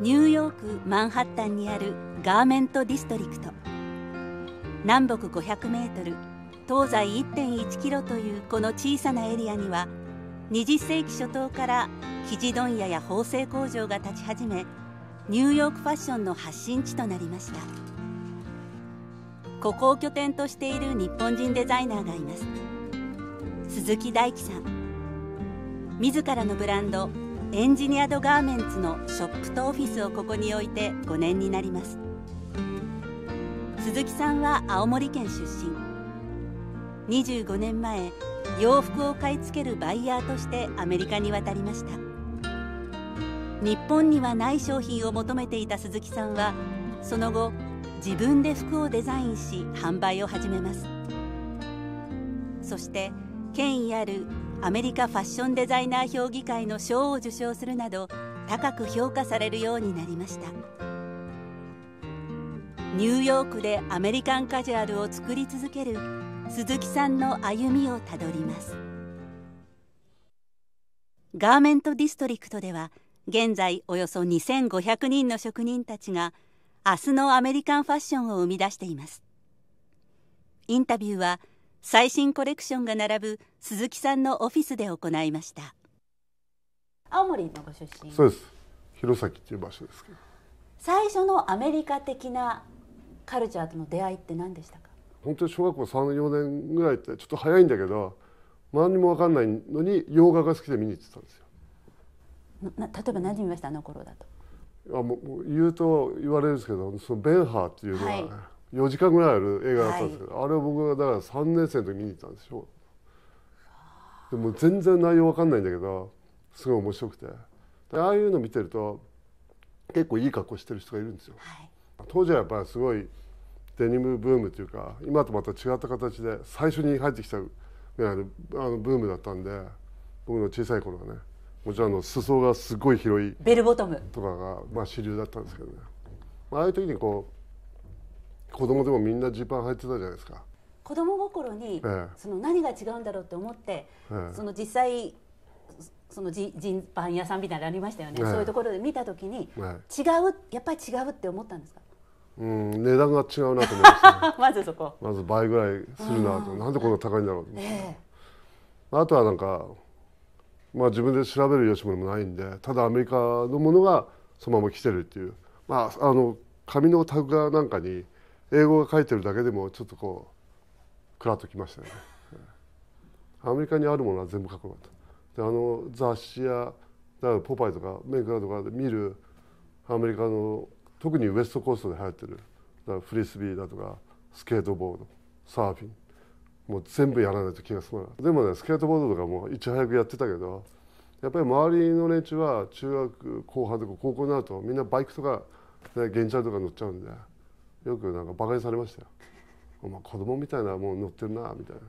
ニューヨークマンハッタンにあるガーメントディストリクト南北500メートル東西1.1キロというこの小さなエリアには20世紀初頭から生地問屋や縫製工場が立ち始めニューヨークファッションの発信地となりましたここを拠点としている日本人デザイナーがいます鈴木大樹さん自らのブランドエンジニアドガーメンツのショップとオフィスをここに置いて5年になります鈴木さんは青森県出身25年前洋服を買い付けるバイヤーとしてアメリカに渡りました日本にはない商品を求めていた鈴木さんはその後自分で服をデザインし販売を始めますそして権威あるアメリカファッションデザイナー評議会の賞を受賞するなど高く評価されるようになりましたニューヨークでアメリカンカジュアルを作り続ける鈴木さんの歩みをたどりますガーメントディストリクトでは現在およそ2500人の職人たちが明日のアメリカンファッションを生み出していますインタビューは「最新コレクションが並ぶ鈴木さんのオフィスで行いました青森のご出身そうです弘前っていう場所ですけど最初のアメリカ的なカルチャーとの出会いって何でしたか本当に小学校34年ぐらいってちょっと早いんだけど何も分かんないのに洋画が好きで見に行ってたんですよな例えば何見ましたあの頃だとあもう言うと言われるんですけどそのベンハーっていうのは、はい4時間ぐらいある映画だったんですけど、はい、あれを僕がだから3年生の時見に行ったんでしょでも全然内容わかんないんだけどすごい面白くてああいうの見てると結構いい格好してる人がいるんですよ、はい、当時はやっぱりすごいデニムブームというか今とまた違った形で最初に入ってきたぐらいのあのブームだったんで僕の小さい頃はねもちろんの裾がすごい広いベルボトムとかがまあ主流だったんですけどね、ああいう時にこう子供でもみんなジーパン履いてたじゃないですか子供心に、ええ、その何が違うんだろうって思って、え、その実際そのジジーパン屋さんみたいなのありましたよね、そういうところで見た時に、違うやっぱり違うって思ったんですかうん値段が違うなと思いました、ね、まずそこまず倍ぐらいするなとなんでこんな高いんだろうと思って、あとはなんかまあ自分で調べる余地もないんでただアメリカのものがそのまま来てるっていうまああの紙のタグがなんかに英語が書いてるだけでもちょっとこうクラッときましたよね。アメリカにあるものは全部書くとであの雑誌やだポパイとかメイクラとかで見るアメリカの特にウエストコーストで流行ってるだフリスビーだとかスケートボードサーフィンもう全部やらないと気が済まないでもねスケートボードとかもいち早くやってたけどやっぱり周りの連中は中学後半とか高校になるとみんなバイクとか、ね、ゲンチャーとか乗っちゃうんで。よくなんかバカにされましたよ「お前子供みたいなもん乗ってるな」みたいな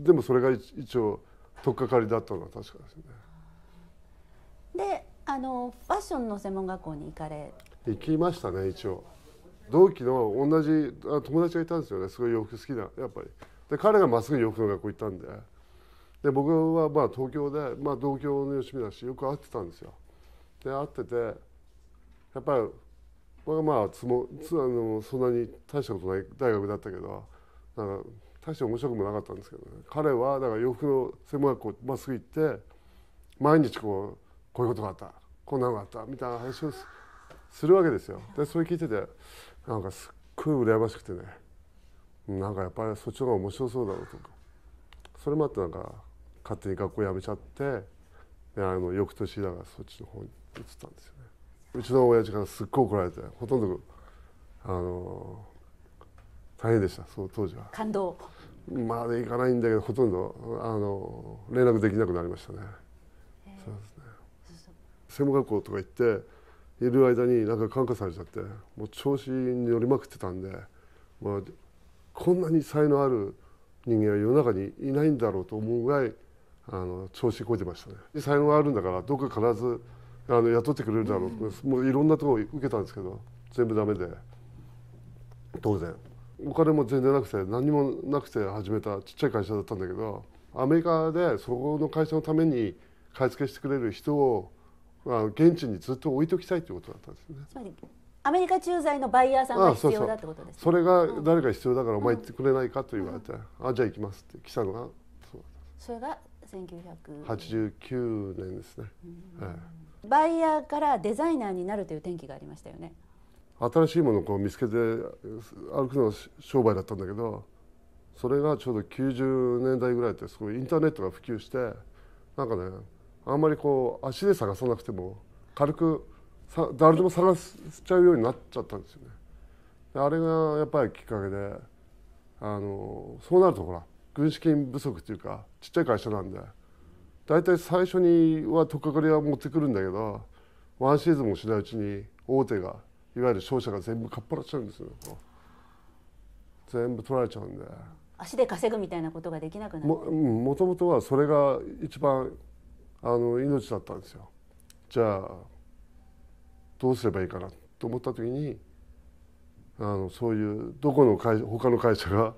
でもそれが一応とっかかりだったのは確かですねであのファッションの専門学校に行かれ行きましたね一応同期の同じ友達がいたんですよねすごい洋服好きなやっぱりで彼がまっすぐ洋服の学校行ったんでで僕はまあ東京で、まあ、同郷の吉見だしよく会ってたんですよで会っててやっぱりまあまあつもつあのそんなに大したことない大学だったけどなんか大して面白くもなかったんですけど、ね、彼はだから洋服の専門学校まっすぐ行って毎日こうこういうことがあったこんなのがあったみたいな話をするわけですよ。でそれ聞いててなんかすっごい羨ましくてねなんかやっぱりそっちの方が面白そうだろうとかそれもあってなんか勝手に学校辞めちゃってであの翌年だからそっちの方に移ったんですよね。うちの親父からすっごい怒られてほとんどあの大変でしたその当時は感動まで行かないんだけどほとんどあの連絡できなくなりましたねそうですね専門学校とか行っている間になんか感化されちゃってもう調子に乗りまくってたんで、まあ、こんなに才能ある人間は世の中にいないんだろうと思うぐらいあの調子こいてましたね才能があるんだからどっか必ずあの雇ってくれるだろう、うん、もういろんなところ受けたんですけど全部ダメで当然お金も全然なくて何もなくて始めたちっちゃい会社だったんだけどアメリカでそこの会社のために買い付けしてくれる人をあ現地にずっと置いときたいということだったんですね。つまりアメリカ駐在のバイヤーさんが必要だってことです、ね、それが誰か必要だからお前行ってくれないかと言われて、うんうん、あじゃあ行きますって来たのがそれが1989年ですね。はいバイヤーからデザイナーになるという転機がありましたよね新しいものをこう見つけて歩くのが商売だったんだけどそれがちょうど90年代ぐらいってすごいインターネットが普及してなんかねあんまりこう足で探さなくても軽くさ誰でも探しちゃうようになっちゃったんですよね。あれがやっぱりきっかけであのそうなるとほら軍資金不足というかちっちゃい会社なんで。大体最初には取っかかりは持ってくるんだけどワンシーズンもしないうちに大手がいわゆる商社が全部かっぱらっちゃうんですよ全部取られちゃうんで足で稼ぐみたいなことができなくなるももともとはそれが一番あの命だったんですよじゃあどうすればいいかなと思った時にあのそういうどこの会他の会社が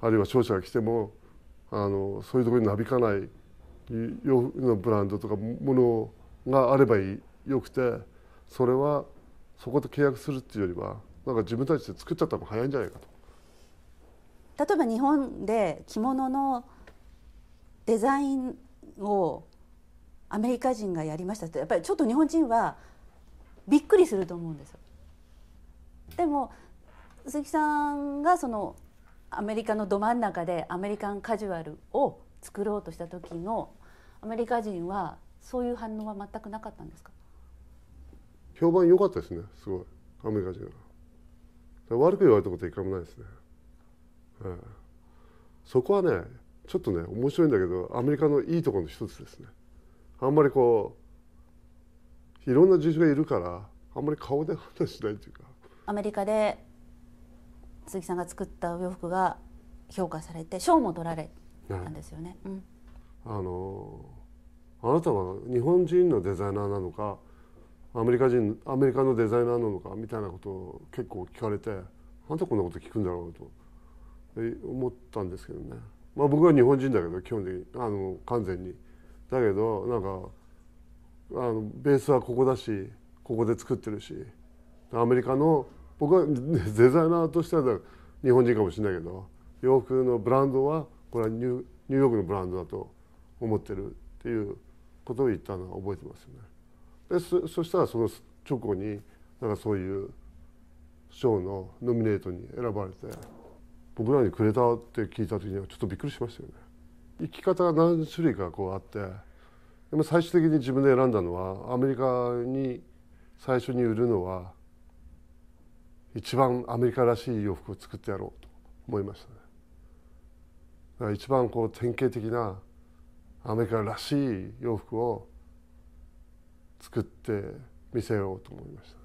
あるいは商社が来てもあのそういうところになびかない洋服のブランドとかものがあればよくてそれはそこと契約するっていうよりはなんか自分たちで作っちゃった方が早いんじゃないかと。例えば日本で着物のデザインをアメリカ人がやりましたってやっぱりちょっと日本人はびっくりすると思うんですよ。でも鈴木さんがそのアメリカのど真ん中でアメリカンカジュアルを作ろうとした時のアメリカ人はそういう反応は全くなかったんですか評判良かったですねすごいアメリカ人は悪く言われたこと一回もないですね、はい、そこはねちょっとね面白いんだけどアメリカのいいところの一つですねあんまりこういろんな事情がいるからあんまり顔で話しないというかアメリカで鈴木さんが作ったお洋服が評価されて賞も取られたんですよね、はいうんあのあなたは日本人のデザイナーなのかアメリカ人アメリカのデザイナーなのかみたいなことを結構聞かれてなんでこんなこと聞くんだろうと思ったんですけどね、まあ、僕は日本人だけど基本的にあの完全に。だけどなんかあのベースはここだしここで作ってるしアメリカの僕は デザイナーとしては日本人かもしれないけど洋服のブランドはこれはニューヨークのブランドだと思ってるっていうことを言ったのは覚えてますね。でそしたらその直後になんかそういう賞のノミネートに選ばれて僕らにくれたって聞いた時にはちょっとびっくりしましたよね。生き方が何種類かこうあってでも最終的に自分で選んだのはアメリカに最初に売るのは一番アメリカらしい洋服を作ってやろうと思いましたね。一番こう典型的なアメリカらしい洋服を作って見せようと思いましたね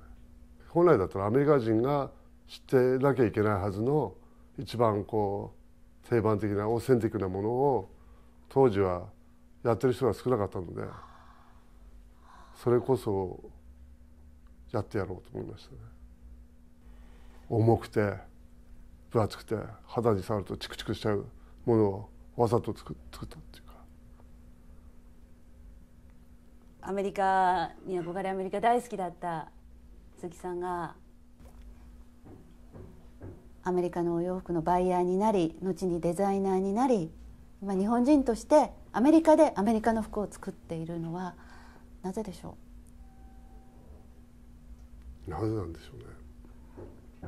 本来だったらアメリカ人が知ってなきゃいけないはずの一番こう定番的なオーセンティックなものを当時はやってる人が少なかったのでそれこそやってやろうと思いましたね重くて分厚くて肌に触るとチクチクしちゃうものをわざと作ったっていうアメリカに憧れアメリカ大好きだった鈴木さんがアメリカのお洋服のバイヤーになり後にデザイナーになり今日本人としてアメリカでアメリカの服を作っているのはなぜでしょうなぜなんでしょうね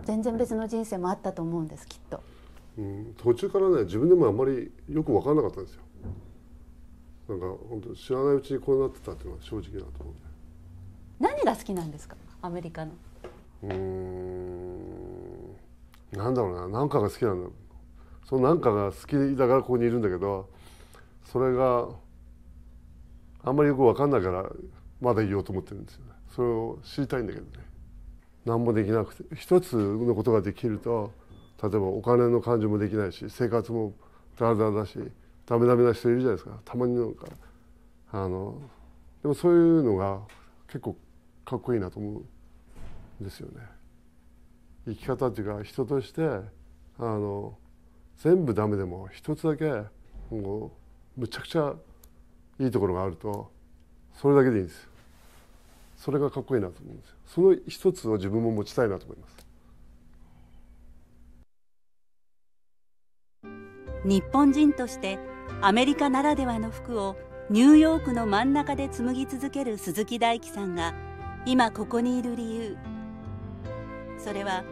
全然別の人生もあったと思うんですきっと、うん、途中からね自分でもあんまりよく分からなかったんですよなんか本当知らないうちにこうなってたっていうのは正直なところで何が好きなんですかアメリカのうんなんだろうな何かが好きなんだその何かが好きだからここにいるんだけどそれがあんまりよく分かんないからまだ言おうと思ってるんですよそれを知りたいんだけどね何もできなくて一つのことができると例えばお金の感じもできないし生活もだらだらだしダメダメな人いるじゃないですかたまになんかあのでもそういうのが結構かっこいいなと思うんですよね。生き方っていうか人としてあの全部ダメでも一つだけもうむちゃくちゃいいところがあるとそれだけでいいんですよ。それがかっこいいなと思うんですよ。その一つを自分も持ちたいなと思います。日本人としてアメリカならではの服をニューヨークの真ん中で紡ぎ続ける鈴木大樹さんが今ここにいる理由それは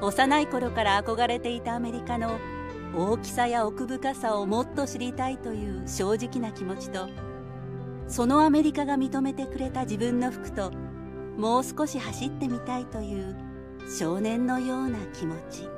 幼い頃から憧れていたアメリカの大きさや奥深さをもっと知りたいという正直な気持ちとそのアメリカが認めてくれた自分の服ともう少し走ってみたいという少年のような気持ち。